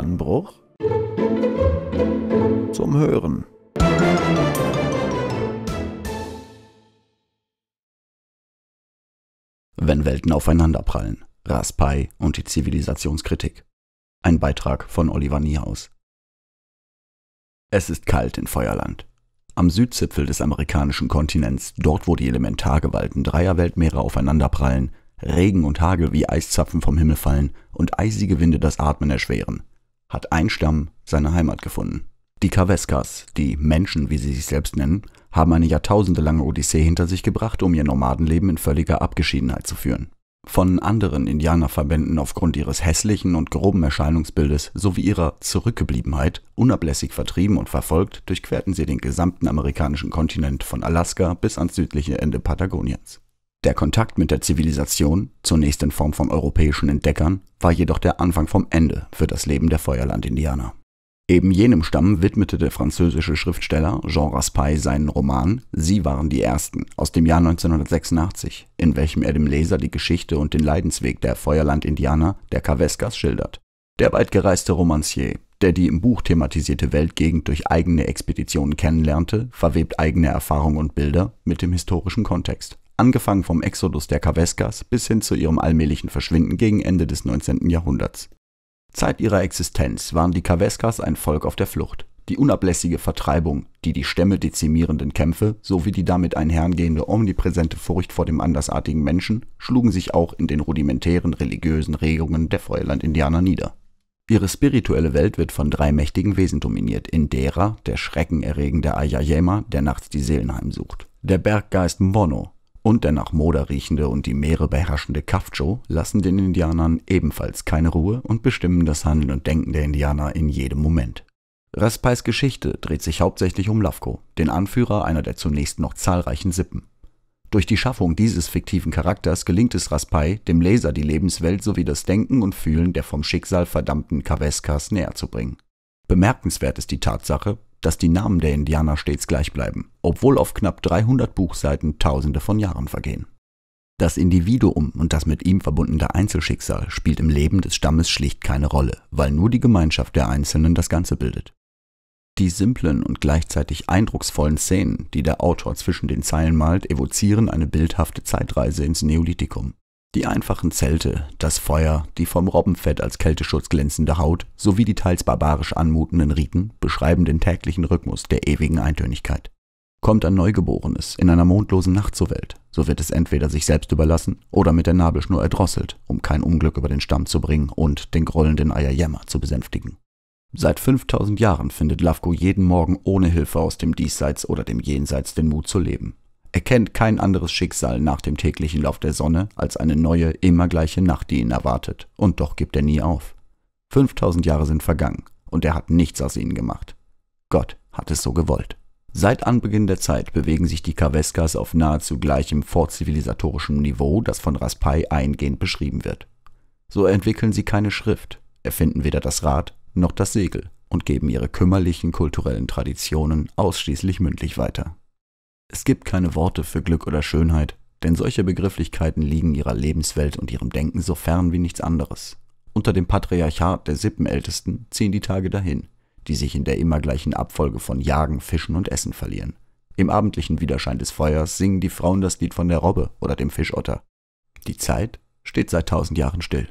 Fahnenbruch zum Hören. Wenn Welten aufeinanderprallen, Raspai und die Zivilisationskritik. Ein Beitrag von Oliver Niehaus. Es ist kalt in Feuerland. Am Südzipfel des amerikanischen Kontinents, dort wo die Elementargewalten dreier Weltmeere aufeinanderprallen, Regen und Hagel wie Eiszapfen vom Himmel fallen und eisige Winde das Atmen erschweren hat ein Stamm seine Heimat gefunden. Die Kaveskas, die Menschen, wie sie sich selbst nennen, haben eine jahrtausendelange Odyssee hinter sich gebracht, um ihr Nomadenleben in völliger Abgeschiedenheit zu führen. Von anderen Indianerverbänden aufgrund ihres hässlichen und groben Erscheinungsbildes sowie ihrer Zurückgebliebenheit unablässig vertrieben und verfolgt, durchquerten sie den gesamten amerikanischen Kontinent von Alaska bis ans südliche Ende Patagoniens. Der Kontakt mit der Zivilisation, zunächst in Form von europäischen Entdeckern, war jedoch der Anfang vom Ende für das Leben der Feuerland-Indianer. Eben jenem Stamm widmete der französische Schriftsteller Jean Raspail seinen Roman Sie waren die Ersten aus dem Jahr 1986, in welchem er dem Leser die Geschichte und den Leidensweg der Feuerland-Indianer, der Kaveskas, schildert. Der weitgereiste Romancier, der die im Buch thematisierte Weltgegend durch eigene Expeditionen kennenlernte, verwebt eigene Erfahrungen und Bilder mit dem historischen Kontext, angefangen vom Exodus der Kaveskas bis hin zu ihrem allmählichen Verschwinden gegen Ende des 19. Jahrhunderts. Zeit ihrer Existenz waren die Kaveskas ein Volk auf der Flucht. Die unablässige Vertreibung, die die Stämme dezimierenden Kämpfe sowie die damit einhergehende omnipräsente Furcht vor dem andersartigen Menschen schlugen sich auch in den rudimentären religiösen Regungen der Feuerland-Indianer nieder. Ihre spirituelle Welt wird von drei mächtigen Wesen dominiert, in derer der schreckenerregende Ayayema, der nachts die Seelen heimsucht, der Berggeist Mono, und der nach Moder riechende und die Meere beherrschende Kafjo lassen den Indianern ebenfalls keine Ruhe und bestimmen das Handeln und Denken der Indianer in jedem Moment. Raspeis Geschichte dreht sich hauptsächlich um Lavko, den Anführer einer der zunächst noch zahlreichen Sippen. Durch die Schaffung dieses fiktiven Charakters gelingt es Raspai, dem Leser die Lebenswelt sowie das Denken und Fühlen der vom Schicksal verdammten Kaveskas näher zu bringen. Bemerkenswert ist die Tatsache, dass die Namen der Indianer stets gleich bleiben, obwohl auf knapp 300 Buchseiten Tausende von Jahren vergehen. Das Individuum und das mit ihm verbundene Einzelschicksal spielt im Leben des Stammes schlicht keine Rolle, weil nur die Gemeinschaft der Einzelnen das Ganze bildet. Die simplen und gleichzeitig eindrucksvollen Szenen, die der Autor zwischen den Zeilen malt, evozieren eine bildhafte Zeitreise ins Neolithikum. Die einfachen Zelte, das Feuer, die vom Robbenfett als Kälteschutz glänzende Haut sowie die teils barbarisch anmutenden Riten beschreiben den täglichen Rhythmus der ewigen Eintönigkeit. Kommt ein Neugeborenes in einer mondlosen Nacht zur Welt, so wird es entweder sich selbst überlassen oder mit der Nabelschnur erdrosselt, um kein Unglück über den Stamm zu bringen und den grollenden Eierjämmer zu besänftigen. Seit 5000 Jahren findet Lavko jeden Morgen ohne Hilfe aus dem Diesseits oder dem Jenseits den Mut zu leben er kennt kein anderes Schicksal nach dem täglichen Lauf der Sonne als eine neue, immer gleiche Nacht, die ihn erwartet, und doch gibt er nie auf. 5000 Jahre sind vergangen, und er hat nichts aus ihnen gemacht. Gott hat es so gewollt. Seit Anbeginn der Zeit bewegen sich die Kaveskas auf nahezu gleichem vorzivilisatorischem Niveau, das von Raspai eingehend beschrieben wird. So entwickeln sie keine Schrift, erfinden weder das Rad noch das Segel und geben ihre kümmerlichen kulturellen Traditionen ausschließlich mündlich weiter. Es gibt keine Worte für Glück oder Schönheit, denn solche Begrifflichkeiten liegen ihrer Lebenswelt und ihrem Denken so fern wie nichts anderes. Unter dem Patriarchat der Sippenältesten ziehen die Tage dahin, die sich in der immer gleichen Abfolge von Jagen, Fischen und Essen verlieren. Im abendlichen Widerschein des Feuers singen die Frauen das Lied von der Robbe oder dem Fischotter. Die Zeit steht seit tausend Jahren still.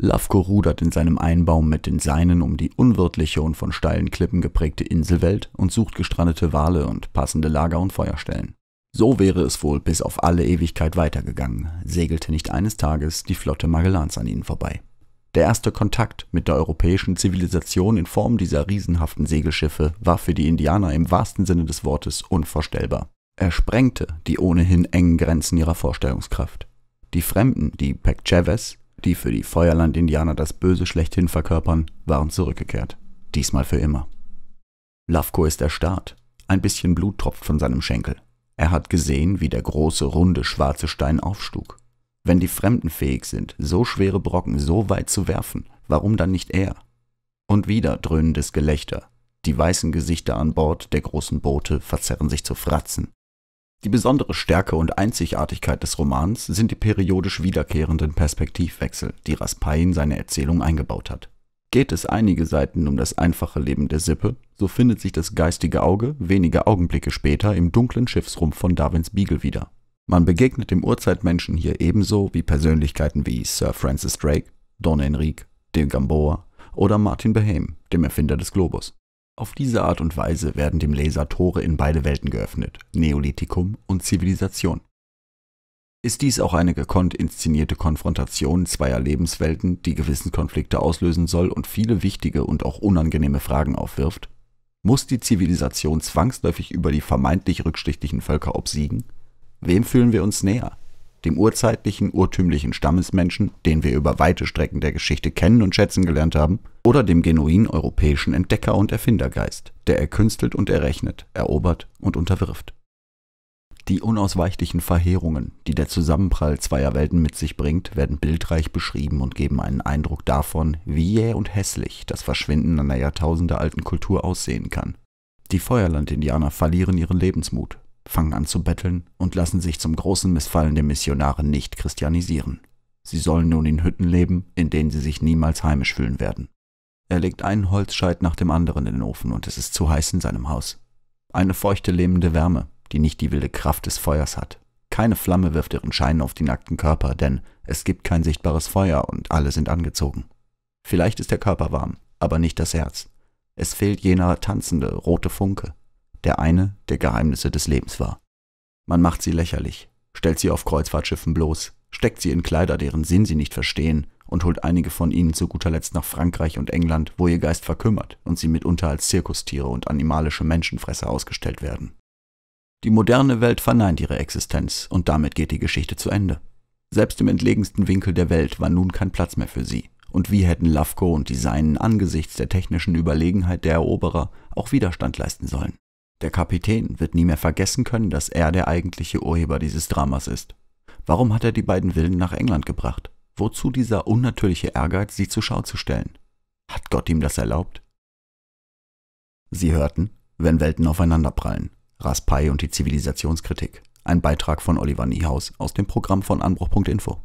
Lafko rudert in seinem Einbaum mit den Seinen um die unwirtliche und von steilen Klippen geprägte Inselwelt und sucht gestrandete Wale und passende Lager und Feuerstellen. So wäre es wohl bis auf alle Ewigkeit weitergegangen, segelte nicht eines Tages die Flotte Magellans an ihnen vorbei. Der erste Kontakt mit der europäischen Zivilisation in Form dieser riesenhaften Segelschiffe war für die Indianer im wahrsten Sinne des Wortes unvorstellbar. Er sprengte die ohnehin engen Grenzen ihrer Vorstellungskraft. Die Fremden, die Pek Chavez, die für die Feuerland-Indianer das Böse schlechthin verkörpern, waren zurückgekehrt. Diesmal für immer. Lavko ist erstarrt. Ein bisschen Blut tropft von seinem Schenkel. Er hat gesehen, wie der große, runde, schwarze Stein aufschlug. Wenn die Fremden fähig sind, so schwere Brocken so weit zu werfen, warum dann nicht er? Und wieder dröhnendes Gelächter. Die weißen Gesichter an Bord der großen Boote verzerren sich zu Fratzen. Die besondere Stärke und Einzigartigkeit des Romans sind die periodisch wiederkehrenden Perspektivwechsel, die Raspail in seine Erzählung eingebaut hat. Geht es einige Seiten um das einfache Leben der Sippe, so findet sich das geistige Auge wenige Augenblicke später im dunklen Schiffsrumpf von Darwins Beagle wieder. Man begegnet dem Urzeitmenschen hier ebenso wie Persönlichkeiten wie Sir Francis Drake, Don Enrique, de Gamboa oder Martin Behem, dem Erfinder des Globus. Auf diese Art und Weise werden dem Laser Tore in beide Welten geöffnet, Neolithikum und Zivilisation. Ist dies auch eine gekonnt inszenierte Konfrontation zweier Lebenswelten, die Gewissenkonflikte auslösen soll und viele wichtige und auch unangenehme Fragen aufwirft? Muss die Zivilisation zwangsläufig über die vermeintlich rückschichtlichen Völker obsiegen? Wem fühlen wir uns näher? dem urzeitlichen, urtümlichen Stammesmenschen, den wir über weite Strecken der Geschichte kennen und schätzen gelernt haben, oder dem genuinen europäischen Entdecker- und Erfindergeist, der erkünstelt und errechnet, erobert und unterwirft. Die unausweichlichen Verheerungen, die der Zusammenprall zweier Welten mit sich bringt, werden bildreich beschrieben und geben einen Eindruck davon, wie jäh und hässlich das Verschwinden einer jahrtausendealten Kultur aussehen kann. Die Feuerland-Indianer verlieren ihren Lebensmut, fangen an zu betteln und lassen sich zum großen Missfallen der Missionare nicht christianisieren. Sie sollen nun in Hütten leben, in denen sie sich niemals heimisch fühlen werden. Er legt einen Holzscheit nach dem anderen in den Ofen und es ist zu heiß in seinem Haus. Eine feuchte, lähmende Wärme, die nicht die wilde Kraft des Feuers hat. Keine Flamme wirft ihren Schein auf die nackten Körper, denn es gibt kein sichtbares Feuer und alle sind angezogen. Vielleicht ist der Körper warm, aber nicht das Herz. Es fehlt jener tanzende, rote Funke, der eine der Geheimnisse des Lebens war. Man macht sie lächerlich, stellt sie auf Kreuzfahrtschiffen bloß, steckt sie in Kleider, deren Sinn sie nicht verstehen, und holt einige von ihnen zu guter Letzt nach Frankreich und England, wo ihr Geist verkümmert und sie mitunter als Zirkustiere und animalische Menschenfresser ausgestellt werden. Die moderne Welt verneint ihre Existenz und damit geht die Geschichte zu Ende. Selbst im entlegensten Winkel der Welt war nun kein Platz mehr für sie. Und wie hätten Lafko und die Seinen angesichts der technischen Überlegenheit der Eroberer auch Widerstand leisten sollen? Der Kapitän wird nie mehr vergessen können, dass er der eigentliche Urheber dieses Dramas ist. Warum hat er die beiden Willen nach England gebracht? Wozu dieser unnatürliche Ehrgeiz, sie zur Schau zu stellen? Hat Gott ihm das erlaubt? Sie hörten, wenn Welten aufeinanderprallen. Raspai und die Zivilisationskritik. Ein Beitrag von Oliver Niehaus aus dem Programm von Anbruch.info.